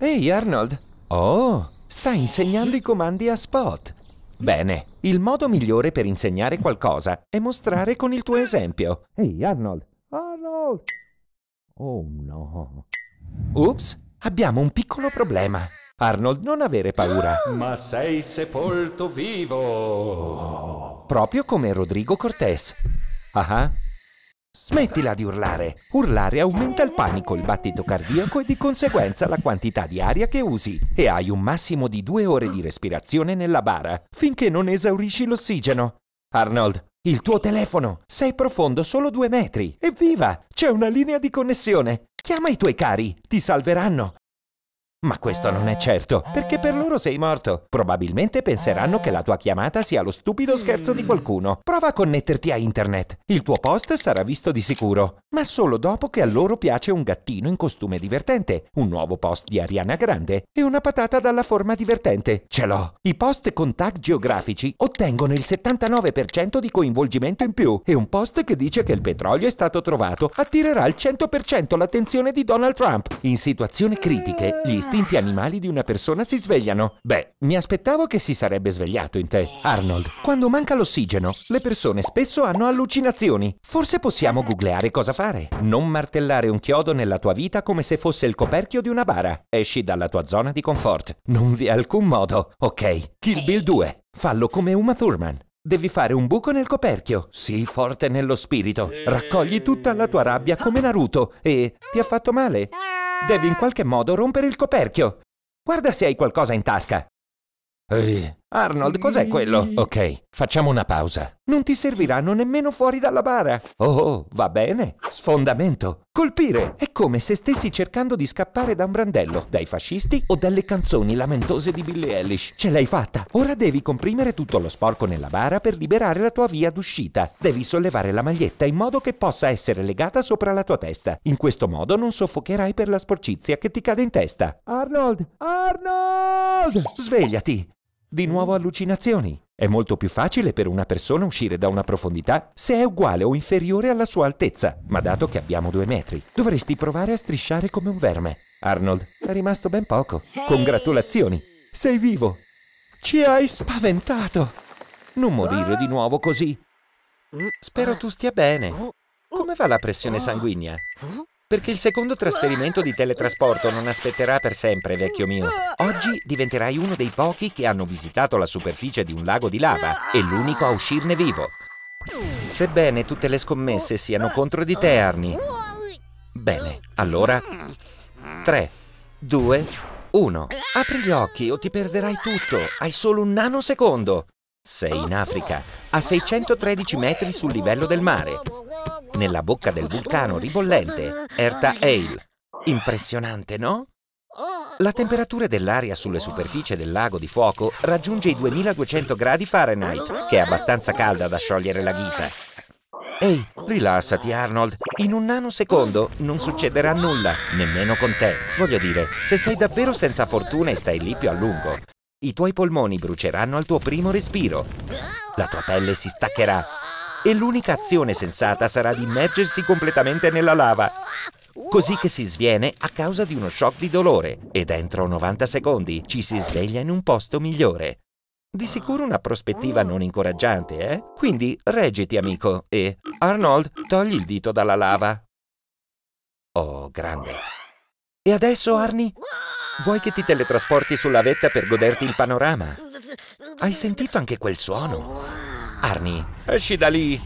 Ehi Arnold! Oh, sta insegnando i comandi a Spot! Bene, il modo migliore per insegnare qualcosa è mostrare con il tuo esempio. Ehi Arnold! Arnold! Oh no! Ups, abbiamo un piccolo problema. Arnold, non avere paura. Ma sei sepolto vivo! Proprio come Rodrigo Cortés. Ah ah. Smettila di urlare. Urlare aumenta il panico, il battito cardiaco e di conseguenza la quantità di aria che usi. E hai un massimo di due ore di respirazione nella bara, finché non esaurisci l'ossigeno. Arnold, il tuo telefono! Sei profondo solo due metri! Evviva! C'è una linea di connessione! Chiama i tuoi cari! Ti salveranno! Ma questo non è certo, perché per loro sei morto. Probabilmente penseranno che la tua chiamata sia lo stupido scherzo di qualcuno. Prova a connetterti a internet. Il tuo post sarà visto di sicuro, ma solo dopo che a loro piace un gattino in costume divertente, un nuovo post di Ariana Grande e una patata dalla forma divertente. Ce l'ho. I post con tag geografici ottengono il 79% di coinvolgimento in più e un post che dice che il petrolio è stato trovato attirerà al 100% l'attenzione di Donald Trump. In situazioni critiche, gli istinti animali di una persona si svegliano. Beh, mi aspettavo che si sarebbe svegliato in te. Arnold, quando manca l'ossigeno, le persone spesso hanno allucinazioni. Forse possiamo googleare cosa fare. Non martellare un chiodo nella tua vita come se fosse il coperchio di una bara. Esci dalla tua zona di comfort. Non vi è alcun modo. Ok, Kill Bill 2. Fallo come Uma Thurman. Devi fare un buco nel coperchio. Sii forte nello spirito. Raccogli tutta la tua rabbia come Naruto e ti ha fatto male. Devi in qualche modo rompere il coperchio. Guarda se hai qualcosa in tasca. Ehi, Arnold, cos'è quello? Ok, facciamo una pausa. Non ti serviranno nemmeno fuori dalla bara. Oh, oh, va bene. Sfondamento. Colpire. È come se stessi cercando di scappare da un brandello, dai fascisti o dalle canzoni lamentose di Billie Eilish. Ce l'hai fatta. Ora devi comprimere tutto lo sporco nella bara per liberare la tua via d'uscita. Devi sollevare la maglietta in modo che possa essere legata sopra la tua testa. In questo modo non soffocherai per la sporcizia che ti cade in testa. Arnold! Arnold! Svegliati! Di nuovo allucinazioni. È molto più facile per una persona uscire da una profondità se è uguale o inferiore alla sua altezza, ma dato che abbiamo due metri, dovresti provare a strisciare come un verme. Arnold, è rimasto ben poco. Congratulazioni! Sei vivo! Ci hai spaventato! Non morire di nuovo così! Mm. Spero tu stia bene. Oh. Come va la pressione sanguigna? Oh. Perché il secondo trasferimento di teletrasporto non aspetterà per sempre, vecchio mio. Oggi diventerai uno dei pochi che hanno visitato la superficie di un lago di lava e l'unico a uscirne vivo. Sebbene tutte le scommesse siano contro di te, Arnie. Bene, allora... 3, 2, 1. Apri gli occhi o ti perderai tutto. Hai solo un nanosecondo. Sei in Africa, a 613 metri sul livello del mare. Nella bocca del vulcano ribollente, Erta Eil. Impressionante, no? La temperatura dell'aria sulle superfici del lago di fuoco raggiunge i 2200 gradi Fahrenheit, che è abbastanza calda da sciogliere la ghisa. Ehi, rilassati Arnold, in un nanosecondo non succederà nulla, nemmeno con te. Voglio dire, se sei davvero senza fortuna e stai lì più a lungo, i tuoi polmoni bruceranno al tuo primo respiro. La tua pelle si staccherà e l'unica azione sensata sarà di immergersi completamente nella lava. Così che si sviene a causa di uno shock di dolore ed entro 90 secondi ci si sveglia in un posto migliore. Di sicuro una prospettiva non incoraggiante, eh? Quindi reggiti, amico, e Arnold, togli il dito dalla lava. Oh, grande. E adesso, Arnie? Vuoi che ti teletrasporti sulla vetta per goderti il panorama? Hai sentito anche quel suono? Arnie, esci da lì!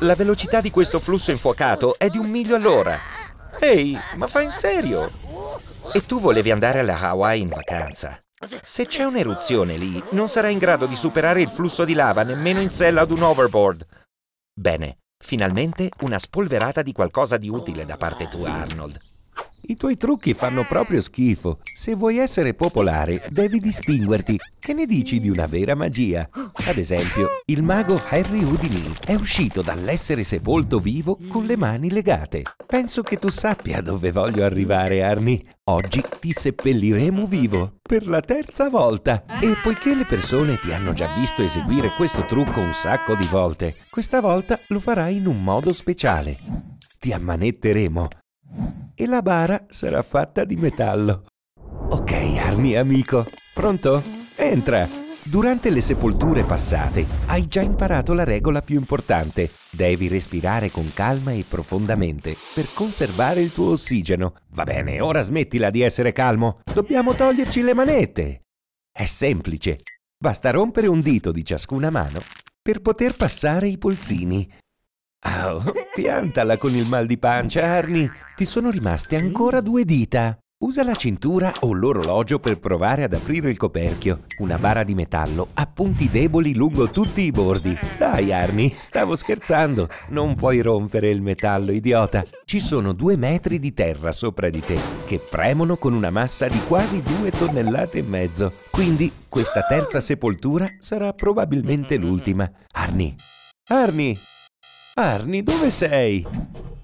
La velocità di questo flusso infuocato è di un miglio all'ora. Ehi, ma fai in serio? E tu volevi andare alla Hawaii in vacanza? Se c'è un'eruzione lì, non sarai in grado di superare il flusso di lava nemmeno in sella ad un overboard. Bene, finalmente una spolverata di qualcosa di utile da parte tua, Arnold. I tuoi trucchi fanno eh. proprio schifo. Se vuoi essere popolare, devi distinguerti. Che ne dici di una vera magia? Ad esempio, il mago Harry Houdini è uscito dall'essere sepolto vivo con le mani legate. Penso che tu sappia dove voglio arrivare, Arnie. Oggi ti seppelliremo vivo, per la terza volta. E ah. poiché le persone ti hanno già visto eseguire questo trucco un sacco di volte, questa volta lo farai in un modo speciale ti ammanetteremo e la bara sarà fatta di metallo. Ok, Arni amico, pronto? Entra! Durante le sepolture passate hai già imparato la regola più importante. Devi respirare con calma e profondamente per conservare il tuo ossigeno. Va bene, ora smettila di essere calmo. Dobbiamo toglierci le manette. È semplice. Basta rompere un dito di ciascuna mano per poter passare i polsini. Oh, piantala con il mal di pancia, Arnie. Ti sono rimaste ancora due dita. Usa la cintura o l'orologio per provare ad aprire il coperchio. Una bara di metallo ha punti deboli lungo tutti i bordi. Dai, Arni, stavo scherzando. Non puoi rompere il metallo, idiota. Ci sono due metri di terra sopra di te, che premono con una massa di quasi due tonnellate e mezzo. Quindi questa terza sepoltura sarà probabilmente l'ultima. Arni. Arni! Arni, dove sei?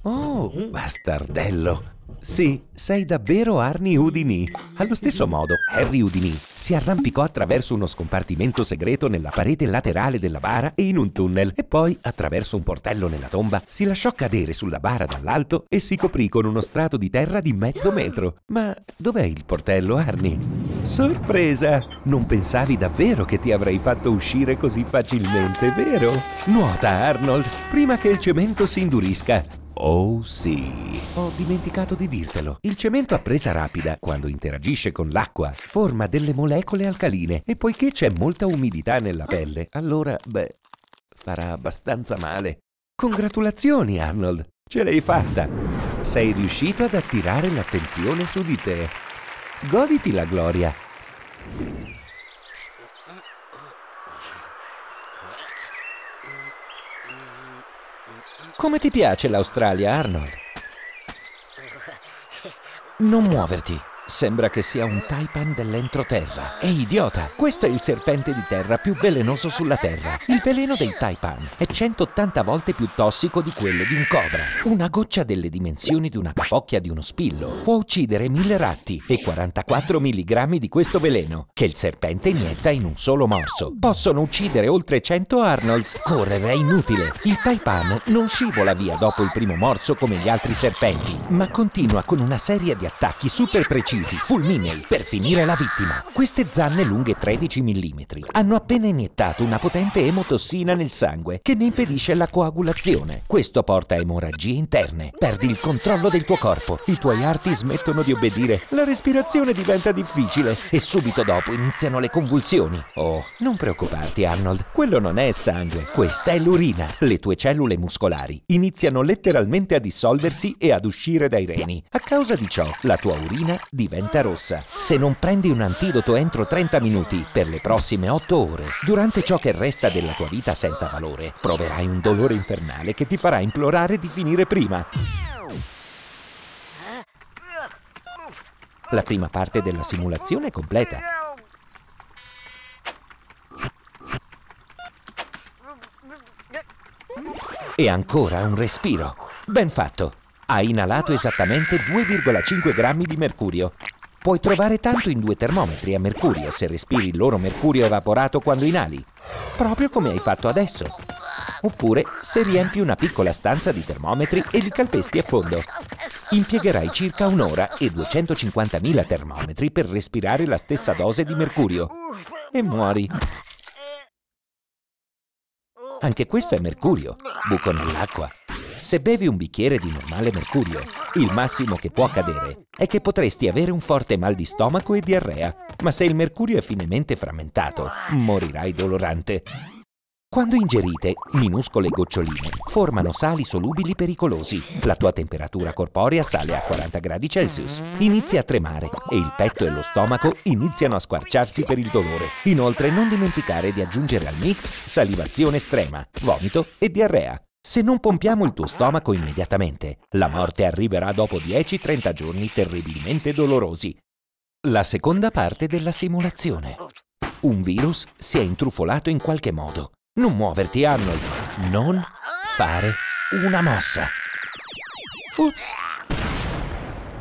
Oh, bastardello! Sì, sei davvero Arnie Houdini. Allo stesso modo, Harry Houdini si arrampicò attraverso uno scompartimento segreto nella parete laterale della bara e in un tunnel e poi, attraverso un portello nella tomba, si lasciò cadere sulla bara dall'alto e si coprì con uno strato di terra di mezzo metro. Ma dov'è il portello, Arnie? Sorpresa! Non pensavi davvero che ti avrei fatto uscire così facilmente, vero? Nuota, Arnold, prima che il cemento si indurisca. Oh sì. Ho dimenticato di dirtelo. Il cemento a presa rapida, quando interagisce con l'acqua, forma delle molecole alcaline e poiché c'è molta umidità nella pelle, allora, beh, farà abbastanza male. Congratulazioni, Arnold. Ce l'hai fatta. Sei riuscito ad attirare l'attenzione su di te. Goditi la gloria. Come ti piace l'Australia, Arnold? Non muoverti. Sembra che sia un taipan dell'entroterra. È idiota! Questo è il serpente di terra più velenoso sulla Terra. Il veleno dei taipan è 180 volte più tossico di quello di un cobra. Una goccia delle dimensioni di una capocchia di uno spillo può uccidere mille ratti e 44 mg di questo veleno, che il serpente inietta in un solo morso. Possono uccidere oltre 100 Arnolds. Correre è inutile. Il taipan non scivola via dopo il primo morso come gli altri serpenti, ma continua con una serie di attacchi super precisi incisi, fulminei, per finire la vittima. Queste zanne lunghe 13 mm hanno appena iniettato una potente emotossina nel sangue che ne impedisce la coagulazione. Questo porta a emorragie interne. Perdi il controllo del tuo corpo, i tuoi arti smettono di obbedire, la respirazione diventa difficile e subito dopo iniziano le convulsioni. Oh, non preoccuparti Arnold, quello non è sangue, questa è l'urina. Le tue cellule muscolari iniziano letteralmente a dissolversi e ad uscire dai reni. A causa di ciò, la tua urina diventa diventa rossa se non prendi un antidoto entro 30 minuti per le prossime 8 ore. Durante ciò che resta della tua vita senza valore, proverai un dolore infernale che ti farà implorare di finire prima. La prima parte della simulazione è completa. E ancora un respiro. Ben fatto ha inalato esattamente 2,5 grammi di mercurio. Puoi trovare tanto in due termometri a mercurio se respiri il loro mercurio evaporato quando inali, proprio come hai fatto adesso. Oppure se riempi una piccola stanza di termometri e li calpesti a fondo. Impiegherai circa un'ora e 250.000 termometri per respirare la stessa dose di mercurio. E muori. Anche questo è mercurio, buco nell'acqua. Se bevi un bicchiere di normale mercurio, il massimo che può accadere è che potresti avere un forte mal di stomaco e diarrea, ma se il mercurio è finemente frammentato, morirai dolorante. Quando ingerite, minuscole goccioline formano sali solubili pericolosi. La tua temperatura corporea sale a 40 gradi inizia a tremare e il petto e lo stomaco iniziano a squarciarsi per il dolore. Inoltre non dimenticare di aggiungere al mix salivazione estrema, vomito e diarrea. Se non pompiamo il tuo stomaco immediatamente, la morte arriverà dopo 10-30 giorni terribilmente dolorosi. La seconda parte della simulazione. Un virus si è intrufolato in qualche modo. Non muoverti, Arnold. Non fare una mossa. Ups!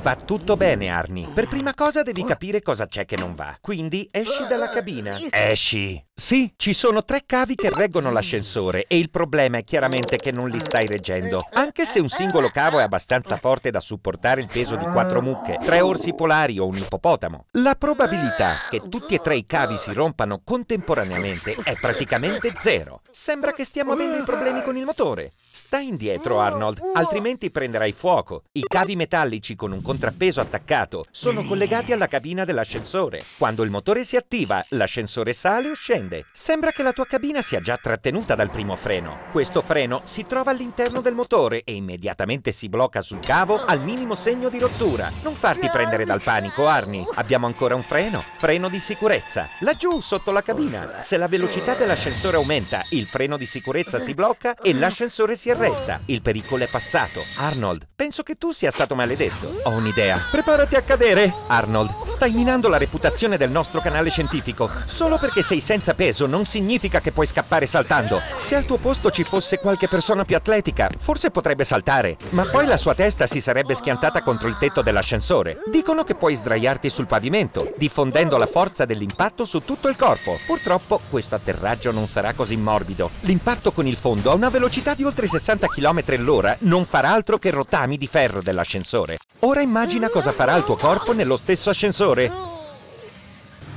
Va tutto bene, Arnie. Per prima cosa devi capire cosa c'è che non va. Quindi esci dalla cabina. Esci. Sì, ci sono tre cavi che reggono l'ascensore e il problema è chiaramente che non li stai reggendo. Anche se un singolo cavo è abbastanza forte da supportare il peso di quattro mucche, tre orsi polari o un ippopotamo, la probabilità che tutti e tre i cavi si rompano contemporaneamente è praticamente zero. Sembra che stiamo avendo i problemi con il motore. Sta indietro, oh, Arnold, oh. altrimenti prenderai fuoco. I cavi metallici con un contrappeso attaccato sono collegati alla cabina dell'ascensore. Quando il motore si attiva, l'ascensore sale o scende. Sembra che la tua cabina sia già trattenuta dal primo freno. Questo freno si trova all'interno del motore e immediatamente si blocca sul cavo al minimo segno di rottura. Non farti prendere dal panico, Arnie. Abbiamo ancora un freno. Freno di sicurezza. Laggiù, sotto la cabina. Se la velocità dell'ascensore aumenta, il freno di sicurezza si blocca e l'ascensore si si arresta. Il pericolo è passato. Arnold, penso che tu sia stato maledetto. Ho un'idea. Preparati a cadere. Arnold, stai minando la reputazione del nostro canale scientifico. Solo perché sei senza peso non significa che puoi scappare saltando. Se al tuo posto ci fosse qualche persona più atletica, forse potrebbe saltare. Ma poi la sua testa si sarebbe schiantata contro il tetto dell'ascensore. Dicono che puoi sdraiarti sul pavimento, diffondendo la forza dell'impatto su tutto il corpo. Purtroppo questo atterraggio non sarà così morbido. L'impatto con il fondo ha una velocità di oltre 60 km all'ora non farà altro che rotami di ferro dell'ascensore. Ora immagina cosa farà il tuo corpo nello stesso ascensore.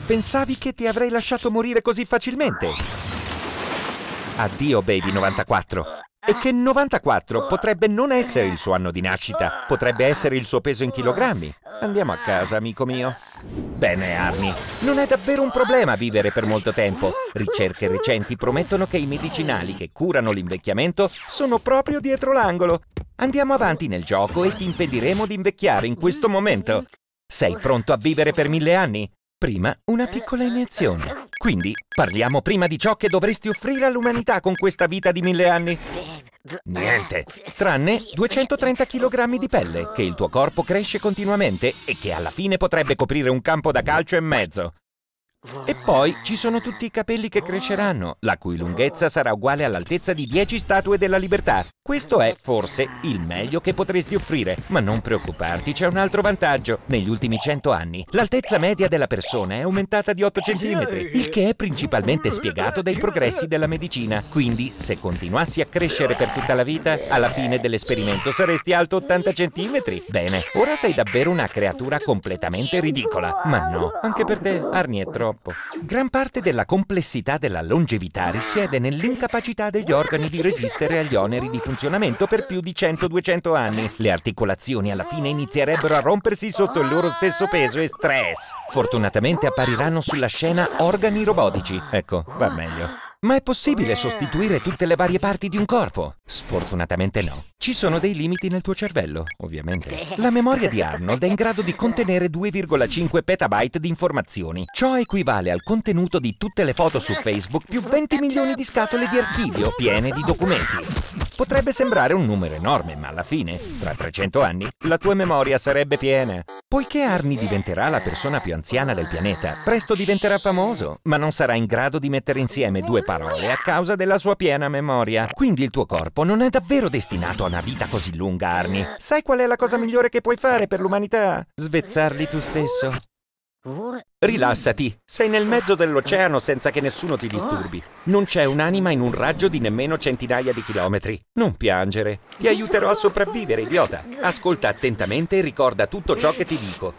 Pensavi che ti avrei lasciato morire così facilmente? Addio Baby 94. E che 94 potrebbe non essere il suo anno di nascita, potrebbe essere il suo peso in chilogrammi. Andiamo a casa, amico mio. Bene, Arnie, non è davvero un problema vivere per molto tempo. Ricerche recenti promettono che i medicinali che curano l'invecchiamento sono proprio dietro l'angolo. Andiamo avanti nel gioco e ti impediremo di invecchiare in questo momento. Sei pronto a vivere per mille anni? prima una piccola iniezione. Quindi parliamo prima di ciò che dovresti offrire all'umanità con questa vita di mille anni. Niente, tranne 230 kg di pelle che il tuo corpo cresce continuamente e che alla fine potrebbe coprire un campo da calcio e mezzo. E poi ci sono tutti i capelli che cresceranno, la cui lunghezza sarà uguale all'altezza di 10 statue della libertà. Questo è, forse, il meglio che potresti offrire. Ma non preoccuparti, c'è un altro vantaggio. Negli ultimi 100 anni, l'altezza media della persona è aumentata di 8 cm, il che è principalmente spiegato dai progressi della medicina. Quindi, se continuassi a crescere per tutta la vita, alla fine dell'esperimento saresti alto 80 cm. Bene, ora sei davvero una creatura completamente ridicola. Ma no, anche per te, Arnie è troppo troppo. Gran parte della complessità della longevità risiede nell'incapacità degli organi di resistere agli oneri di funzionamento per più di 100-200 anni. Le articolazioni alla fine inizierebbero a rompersi sotto il loro stesso peso e stress. Fortunatamente appariranno sulla scena organi robotici. Ecco, va meglio. Ma è possibile sostituire eh. tutte le varie parti di un corpo? Sfortunatamente no. Ci sono dei limiti nel tuo cervello, ovviamente. La memoria di Arnold è in grado di contenere 2,5 petabyte di informazioni. Ciò equivale al contenuto di tutte le foto su Facebook più 20 milioni di scatole di archivio piene di documenti. Potrebbe sembrare un numero enorme, ma alla fine, tra 300 anni, la tua memoria sarebbe piena. Poiché Arnie diventerà la persona più anziana del pianeta, presto diventerà famoso, ma non sarà in grado di mettere insieme due parti parole a causa della sua piena memoria. Quindi il tuo corpo non è davvero destinato a una vita così lunga, Arni. Sai qual è la cosa migliore che puoi fare per l'umanità? Svezzarli tu stesso. Rilassati, sei nel mezzo dell'oceano senza che nessuno ti disturbi. Non c'è un'anima in un raggio di nemmeno centinaia di chilometri. Non piangere, ti aiuterò a sopravvivere, idiota. Ascolta attentamente e ricorda tutto ciò che ti dico.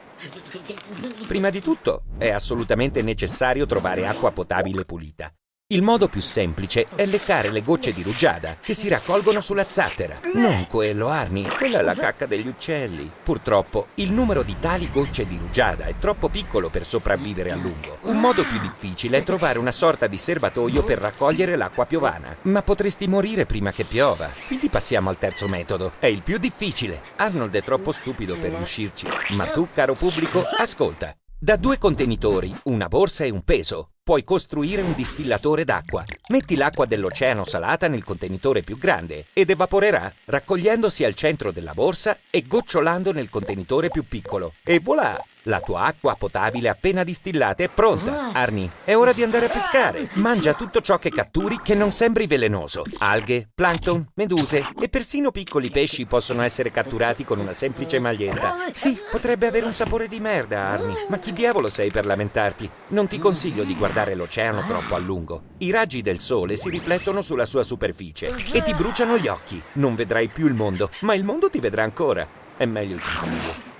Prima di tutto, è assolutamente necessario trovare acqua potabile pulita. Il modo più semplice è leccare le gocce di rugiada che si raccolgono sulla zattera. Non quello, Arni, quella è la cacca degli uccelli. Purtroppo, il numero di tali gocce di rugiada è troppo piccolo per sopravvivere a lungo. Un modo più difficile è trovare una sorta di serbatoio per raccogliere l'acqua piovana. Ma potresti morire prima che piova. Quindi passiamo al terzo metodo. È il più difficile. Arnold è troppo stupido per riuscirci. Ma tu, caro pubblico, ascolta. Da due contenitori, una borsa e un peso, puoi costruire un distillatore d'acqua. Metti l'acqua dell'oceano salata nel contenitore più grande ed evaporerà, raccogliendosi al centro della borsa e gocciolando nel contenitore più piccolo. E voilà! La tua acqua potabile appena distillata è pronta. Ah. Arni, è ora di andare a pescare. Mangia tutto ciò che catturi che non sembri velenoso. Alghe, plankton, meduse e persino piccoli pesci possono essere catturati con una semplice maglietta. Sì, potrebbe avere un sapore di merda, Arni, ma chi diavolo sei per lamentarti? Non ti consiglio di guardare l'oceano troppo a lungo. I raggi del sole si riflettono sulla sua superficie e ti bruciano gli occhi. Non vedrai più il mondo, ma il mondo ti vedrà ancora. È meglio il tuo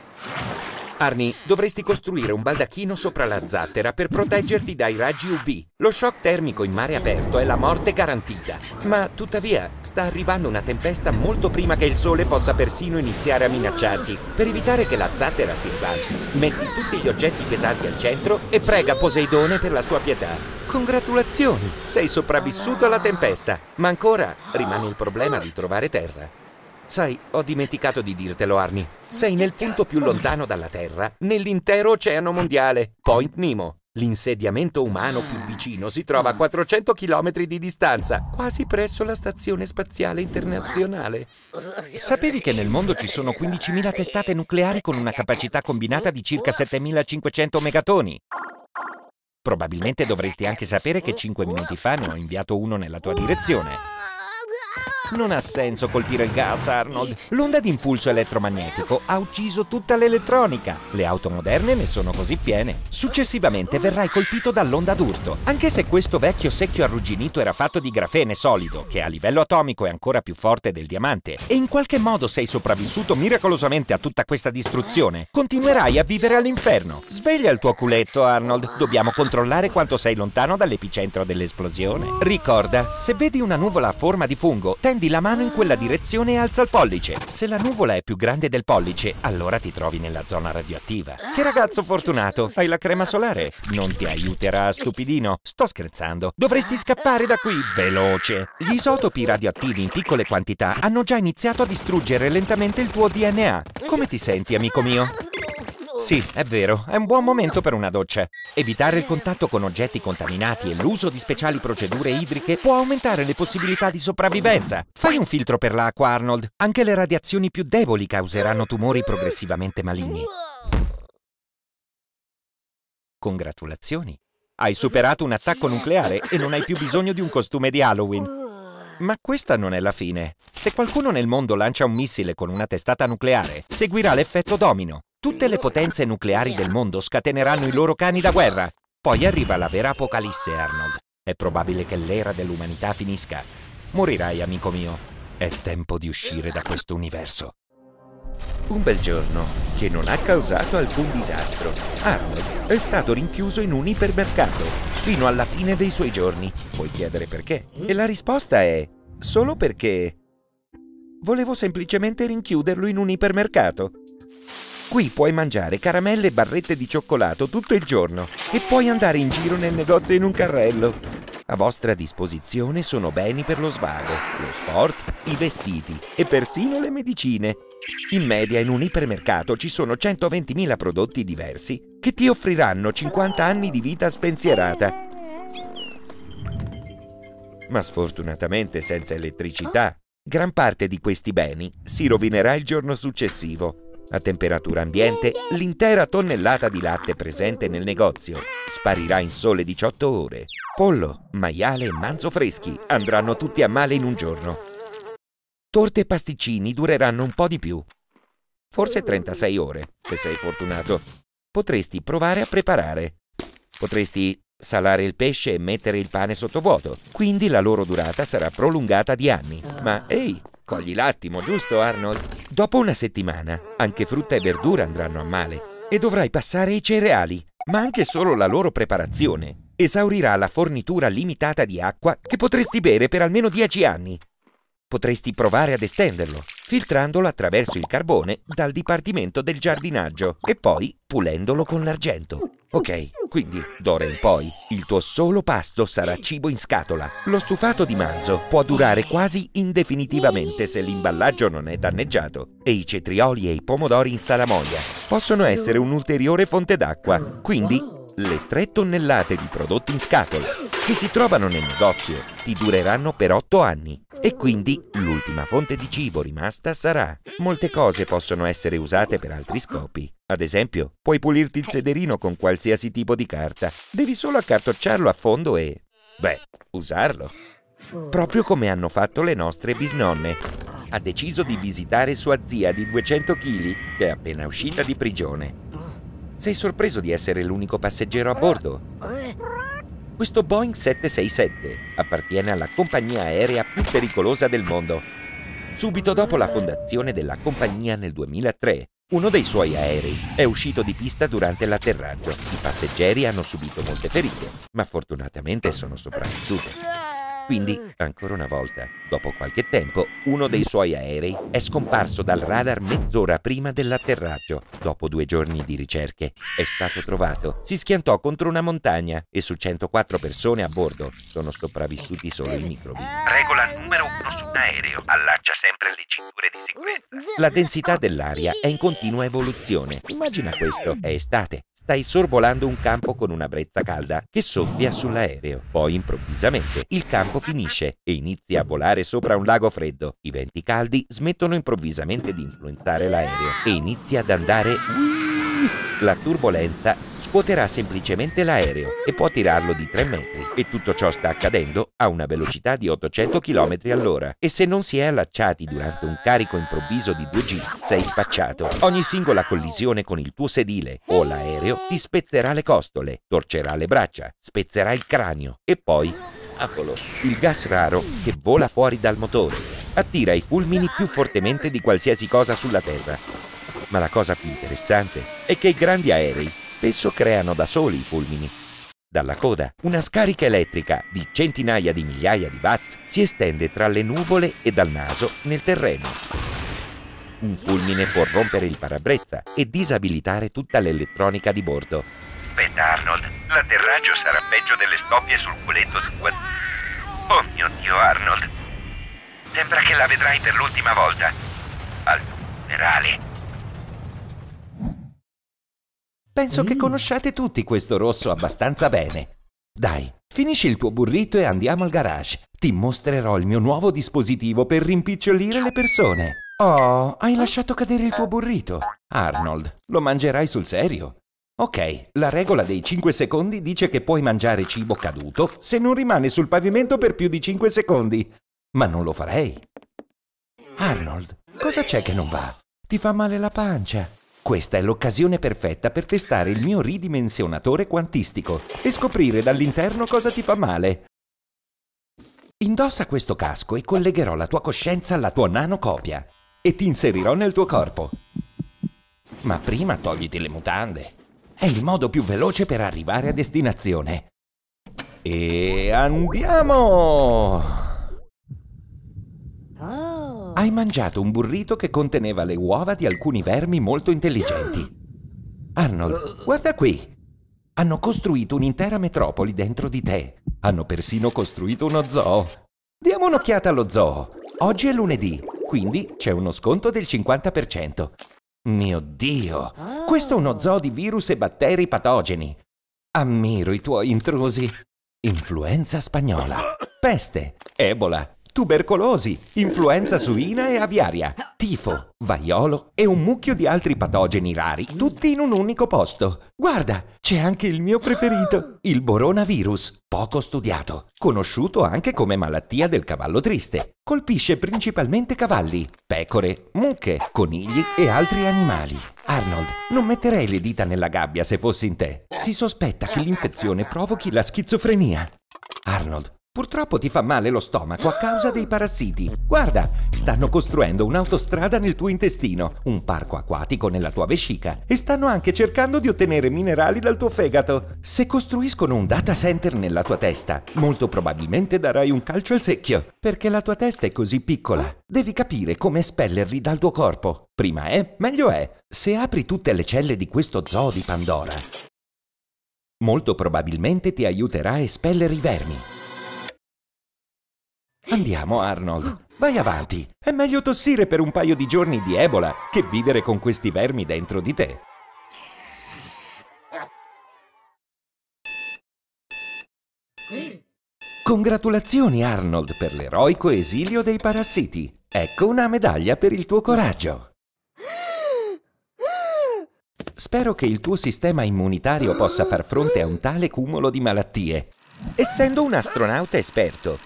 Arnie, dovresti costruire un baldacchino sopra la zattera per proteggerti dai raggi UV. Lo shock termico in mare aperto è la morte garantita. Ma tuttavia, sta arrivando una tempesta molto prima che il sole possa persino iniziare a minacciarti. Per evitare che la zattera si ribalti, metti tutti gli oggetti pesanti al centro e prega Poseidone per la sua pietà. Congratulazioni, sei sopravvissuto alla tempesta. Ma ancora rimane il problema di trovare terra. Sai, ho dimenticato di dirtelo, Arni. Sei nel punto più lontano dalla Terra, nell'intero oceano mondiale, Point Nemo. L'insediamento umano più ah. vicino si trova a 400 ah. km di distanza, quasi presso la Stazione Spaziale Internazionale. Sapevi che nel mondo ci sono 15.000 testate nucleari con una capacità combinata di circa 7.500 megatoni? Probabilmente dovresti anche sapere che 5 minuti fa ne ho inviato uno nella tua direzione. Non ha senso colpire il gas, Arnold. L'onda di impulso elettromagnetico ha ucciso tutta l'elettronica. Le auto moderne ne sono così piene. Successivamente verrai colpito dall'onda d'urto. Anche se questo vecchio secchio arrugginito era fatto di grafene solido, che a livello atomico è ancora più forte del diamante, e in qualche modo sei sopravvissuto miracolosamente a tutta questa distruzione, continuerai a vivere all'inferno. Sveglia il tuo culetto, Arnold. Dobbiamo controllare quanto sei lontano dall'epicentro dell'esplosione. Ricorda, se vedi una nuvola a forma di fungo, tendi Prendi la mano in quella direzione e alza il pollice. Se la nuvola è più grande del pollice, allora ti trovi nella zona radioattiva. Che ragazzo fortunato, fai la crema solare. Non ti aiuterà, stupidino. Sto scherzando. Dovresti scappare da qui, veloce. Gli isotopi radioattivi in piccole quantità hanno già iniziato a distruggere lentamente il tuo DNA. Come ti senti, amico mio? Sì, è vero, è un buon momento per una doccia. Evitare il contatto con oggetti contaminati e l'uso di speciali procedure idriche può aumentare le possibilità di sopravvivenza. Fai un filtro per l'acqua, Arnold. Anche le radiazioni più deboli causeranno tumori progressivamente maligni. Congratulazioni. Hai superato un attacco nucleare e non hai più bisogno di un costume di Halloween. Ma questa non è la fine. Se qualcuno nel mondo lancia un missile con una testata nucleare, seguirà l'effetto domino. Tutte le potenze nucleari del mondo scateneranno i loro cani da guerra. Poi arriva la vera apocalisse, Arnold. È probabile che l'era dell'umanità finisca. Morirai, amico mio. È tempo di uscire da questo universo. Un bel giorno, che non ha causato alcun disastro, Arnold è stato rinchiuso in un ipermercato fino alla fine dei suoi giorni. Puoi chiedere perché? E la risposta è solo perché... Volevo semplicemente rinchiuderlo in un ipermercato. Qui puoi mangiare caramelle e barrette di cioccolato tutto il giorno e puoi andare in giro nel negozio in un carrello. A vostra disposizione sono beni per lo svago, lo sport, i vestiti e persino le medicine. In media in un ipermercato ci sono 120.000 prodotti diversi che ti offriranno 50 anni di vita spensierata. Ma sfortunatamente senza elettricità, gran parte di questi beni si rovinerà il giorno successivo a temperatura ambiente, l'intera tonnellata di latte presente nel negozio sparirà in sole 18 ore. Pollo, maiale e manzo freschi andranno tutti a male in un giorno. Torte e pasticcini dureranno un po' di più. Forse 36 ore, se sei fortunato. Potresti provare a preparare. Potresti salare il pesce e mettere il pane sotto vuoto, quindi la loro durata sarà prolungata di anni. Ma ehi, Cogli l'attimo, giusto Arnold? Dopo una settimana, anche frutta e verdura andranno a male e dovrai passare i cereali, ma anche solo la loro preparazione esaurirà la fornitura limitata di acqua che potresti bere per almeno 10 anni. Potresti provare ad estenderlo, filtrandolo attraverso il carbone dal dipartimento del giardinaggio e poi pulendolo con l'argento. Ok, quindi d'ora in poi il tuo solo pasto sarà cibo in scatola. Lo stufato di manzo può durare quasi indefinitivamente se l'imballaggio non è danneggiato e i cetrioli e i pomodori in salamoia possono essere un'ulteriore fonte d'acqua. Quindi le 3 tonnellate di prodotti in scatola che si trovano nel negozio ti dureranno per 8 anni e quindi l'ultima fonte di cibo rimasta sarà. Molte cose possono essere usate per altri scopi. Ad esempio, puoi pulirti il sederino con qualsiasi tipo di carta. Devi solo accartocciarlo a fondo e... beh, usarlo. Proprio come hanno fatto le nostre bisnonne. Ha deciso di visitare sua zia di 200 kg, che è appena uscita di prigione sei sorpreso di essere l'unico passeggero a bordo? Questo Boeing 767 appartiene alla compagnia aerea più pericolosa del mondo. Subito dopo la fondazione della compagnia nel 2003, uno dei suoi aerei è uscito di pista durante l'atterraggio. I passeggeri hanno subito molte ferite, ma fortunatamente sono sopravvissuti. Quindi, ancora una volta, dopo qualche tempo, uno dei suoi aerei è scomparso dal radar mezz'ora prima dell'atterraggio. Dopo due giorni di ricerche, è stato trovato. Si schiantò contro una montagna e su 104 persone a bordo sono sopravvissuti solo i microbi. Regola numero uno su un aereo. Allaccia sempre le cinture di sicurezza. La densità dell'aria è in continua evoluzione. Immagina questo, è estate. Stai sorvolando un campo con una brezza calda che soffia sull'aereo. Poi improvvisamente il campo finisce e inizia a volare sopra un lago freddo. I venti caldi smettono improvvisamente di influenzare l'aereo e inizia ad andare la turbolenza scuoterà semplicemente l'aereo e può tirarlo di 3 metri. E tutto ciò sta accadendo a una velocità di 800 km all'ora. E se non si è allacciati durante un carico improvviso di 2G, sei spacciato. Ogni singola collisione con il tuo sedile o l'aereo ti spezzerà le costole, torcerà le braccia, spezzerà il cranio e poi... Eccolo, il gas raro che vola fuori dal motore. Attira i fulmini più fortemente di qualsiasi cosa sulla Terra ma la cosa più interessante è che i grandi aerei spesso creano da soli i fulmini. Dalla coda, una scarica elettrica di centinaia di migliaia di watts si estende tra le nuvole e dal naso nel terreno. Un fulmine può rompere il parabrezza e disabilitare tutta l'elettronica di bordo. Aspetta Arnold, l'atterraggio sarà peggio delle stoppie sul culetto di quel... Oh mio Dio Arnold, sembra che la vedrai per l'ultima volta. Al funerale. Penso mm. che conosciate tutti questo rosso abbastanza bene. Dai, finisci il tuo burrito e andiamo al garage. Ti mostrerò il mio nuovo dispositivo per rimpicciolire le persone. Oh, hai lasciato cadere il tuo burrito. Arnold, lo mangerai sul serio? Ok, la regola dei 5 secondi dice che puoi mangiare cibo caduto se non rimane sul pavimento per più di 5 secondi. Ma non lo farei. Arnold, cosa c'è che non va? Ti fa male la pancia? Questa è l'occasione perfetta per testare il mio ridimensionatore quantistico e scoprire dall'interno cosa ti fa male. Indossa questo casco e collegherò la tua coscienza alla tua nanocopia e ti inserirò nel tuo corpo. Ma prima togliti le mutande. È il modo più veloce per arrivare a destinazione. E andiamo! Ah. Hai mangiato un burrito che conteneva le uova di alcuni vermi molto intelligenti. Arnold, guarda qui. Hanno costruito un'intera metropoli dentro di te. Hanno persino costruito uno zoo. Diamo un'occhiata allo zoo. Oggi è lunedì, quindi c'è uno sconto del 50%. Mio Dio! Ah. Questo è uno zoo di virus e batteri patogeni. Ammiro i tuoi intrusi. Influenza spagnola, peste, ebola, tubercolosi, influenza suina e aviaria, tifo, vaiolo e un mucchio di altri patogeni rari, tutti in un unico posto. Guarda, c'è anche il mio preferito, il boronavirus, poco studiato, conosciuto anche come malattia del cavallo triste. Colpisce principalmente cavalli, pecore, mucche, conigli e altri animali. Arnold, non metterei le dita nella gabbia se fossi in te. Si sospetta che l'infezione provochi la schizofrenia. Arnold, Purtroppo ti fa male lo stomaco a causa dei parassiti. Guarda, stanno costruendo un'autostrada nel tuo intestino, un parco acquatico nella tua vescica e stanno anche cercando di ottenere minerali dal tuo fegato. Se costruiscono un data center nella tua testa, molto probabilmente darai un calcio al secchio, perché la tua testa è così piccola. Devi capire come espellerli dal tuo corpo. Prima è, meglio è. Se apri tutte le celle di questo zoo di Pandora, molto probabilmente ti aiuterà a espellere i vermi. Andiamo, Arnold. Vai avanti. È meglio tossire per un paio di giorni di Ebola che vivere con questi vermi dentro di te. Congratulazioni, Arnold, per l'eroico esilio dei parassiti. Ecco una medaglia per il tuo coraggio. Spero che il tuo sistema immunitario possa far fronte a un tale cumulo di malattie. Essendo un astronauta esperto,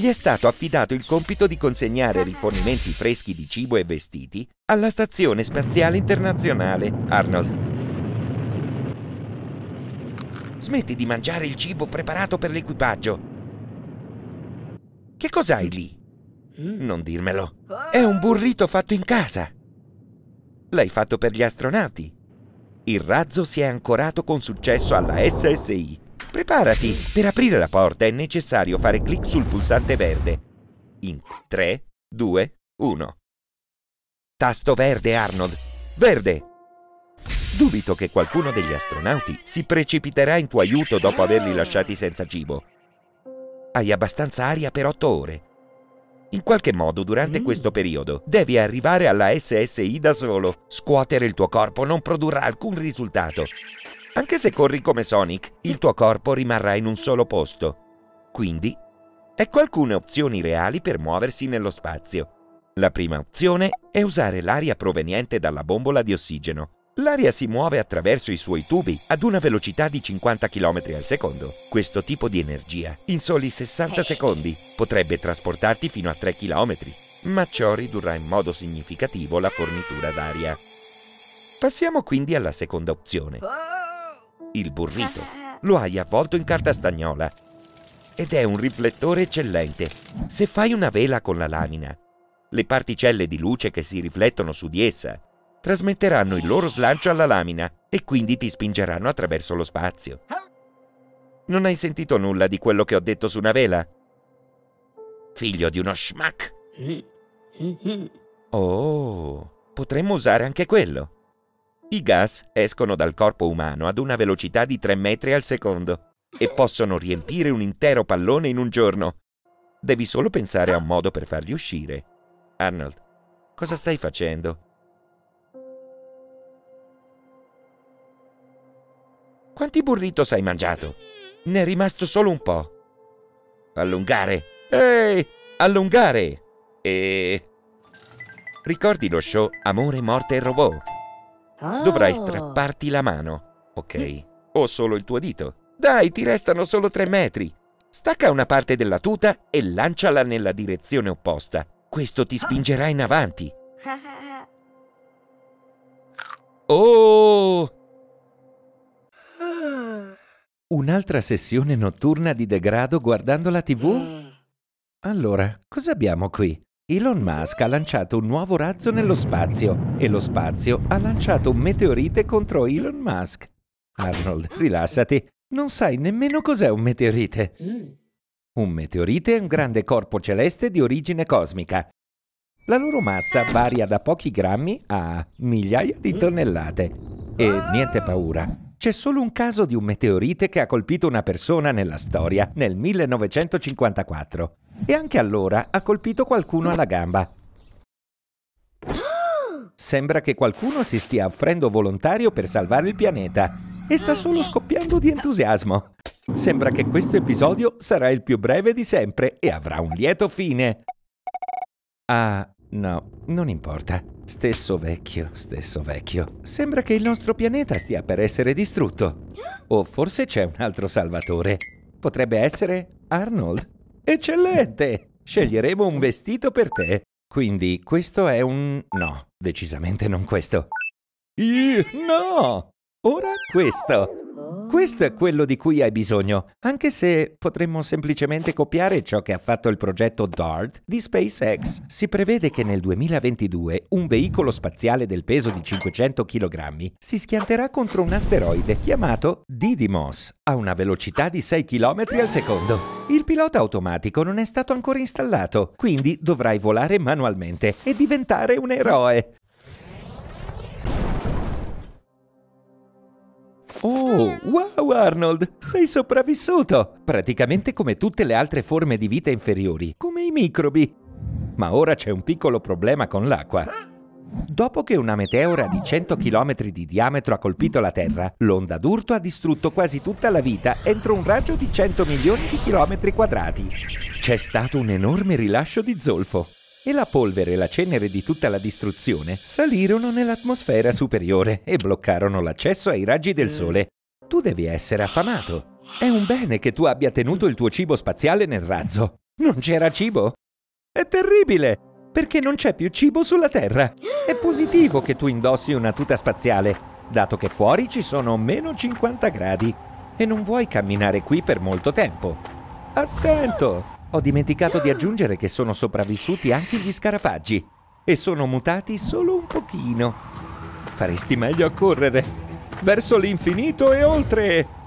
gli è stato affidato il compito di consegnare rifornimenti freschi di cibo e vestiti alla Stazione Spaziale Internazionale, Arnold. Smetti di mangiare il cibo preparato per l'equipaggio. Che cos'hai lì? Mm. Non dirmelo. È un burrito fatto in casa. L'hai fatto per gli astronauti. Il razzo si è ancorato con successo alla SSI Preparati, per aprire la porta è necessario fare clic sul pulsante verde. In 3, 2, 1. Tasto verde, Arnold. Verde! Dubito che qualcuno degli astronauti si precipiterà in tuo aiuto dopo averli lasciati senza cibo. Hai abbastanza aria per 8 ore. In qualche modo, durante mm. questo periodo, devi arrivare alla SSI da solo. Scuotere il tuo corpo non produrrà alcun risultato. Anche se corri come Sonic, il tuo corpo rimarrà in un solo posto. Quindi, ecco alcune opzioni reali per muoversi nello spazio. La prima opzione è usare l'aria proveniente dalla bombola di ossigeno. L'aria si muove attraverso i suoi tubi ad una velocità di 50 km al secondo. Questo tipo di energia, in soli 60 secondi, potrebbe trasportarti fino a 3 km, ma ciò ridurrà in modo significativo la fornitura d'aria. Passiamo quindi alla seconda opzione il burrito. Lo hai avvolto in carta stagnola. Ed è un riflettore eccellente. Se fai una vela con la lamina, le particelle di luce che si riflettono su di essa trasmetteranno il loro slancio alla lamina e quindi ti spingeranno attraverso lo spazio. Non hai sentito nulla di quello che ho detto su una vela? Figlio di uno schmack! Mm, mm, mm. Oh, potremmo usare anche quello. I gas escono dal corpo umano ad una velocità di 3 metri al secondo e possono riempire un intero pallone in un giorno. Devi solo pensare a un modo per farli uscire. Arnold, cosa stai facendo? Quanti burritos hai mangiato? Ne è rimasto solo un po'. Allungare. Ehi, allungare. E... Ricordi lo show Amore, Morte e Robot? Dovrai ah. strapparti la mano, ok? Hm. O solo il tuo dito. Dai, ti restano solo tre metri. Stacca una parte della tuta e lanciala nella direzione opposta. Questo ti ah. spingerà in avanti. Oh! Ah. Un'altra sessione notturna di degrado guardando la tv? Eh. Allora, cosa abbiamo qui? Elon Musk ha lanciato un nuovo razzo nello spazio e lo spazio ha lanciato un meteorite contro Elon Musk. Arnold, rilassati, non sai nemmeno cos'è un meteorite. Mm. Un meteorite è un grande corpo celeste di origine cosmica. La loro massa varia da pochi grammi a migliaia di tonnellate. E niente paura, c'è solo un caso di un meteorite che ha colpito una persona nella storia, nel 1954. E anche allora ha colpito qualcuno alla gamba. Sembra che qualcuno si stia offrendo volontario per salvare il pianeta e sta solo scoppiando di entusiasmo. Sembra che questo episodio sarà il più breve di sempre e avrà un lieto fine. Ah, No, non importa. Stesso vecchio, stesso vecchio. Sembra che il nostro pianeta stia per essere distrutto. O forse c'è un altro salvatore. Potrebbe essere Arnold. Eccellente! Sceglieremo un vestito per te. Quindi questo è un... no, decisamente non questo. Ih, no! Ora questo. Questo è quello di cui hai bisogno, anche se potremmo semplicemente copiare ciò che ha fatto il progetto DART di SpaceX. Si prevede che nel 2022 un veicolo spaziale del peso di 500 kg si schianterà contro un asteroide chiamato Didymos a una velocità di 6 km al secondo. Il pilota automatico non è stato ancora installato, quindi dovrai volare manualmente e diventare un eroe. Oh, wow Arnold, sei sopravvissuto! Praticamente come tutte le altre forme di vita inferiori, come i microbi. Ma ora c'è un piccolo problema con l'acqua. Dopo che una meteora di 100 km di diametro ha colpito la Terra, l'onda d'urto ha distrutto quasi tutta la vita entro un raggio di 100 milioni di chilometri quadrati. C'è stato un enorme rilascio di zolfo, e la polvere e la cenere di tutta la distruzione salirono nell'atmosfera superiore e bloccarono l'accesso ai raggi del sole. Tu devi essere affamato. È un bene che tu abbia tenuto il tuo cibo spaziale nel razzo. Non c'era cibo? È terribile! Perché non c'è più cibo sulla Terra. È positivo che tu indossi una tuta spaziale, dato che fuori ci sono meno 50 gradi e non vuoi camminare qui per molto tempo. Attento! Ho dimenticato di aggiungere che sono sopravvissuti anche gli scarafaggi e sono mutati solo un pochino. Faresti meglio a correre verso l'infinito e oltre!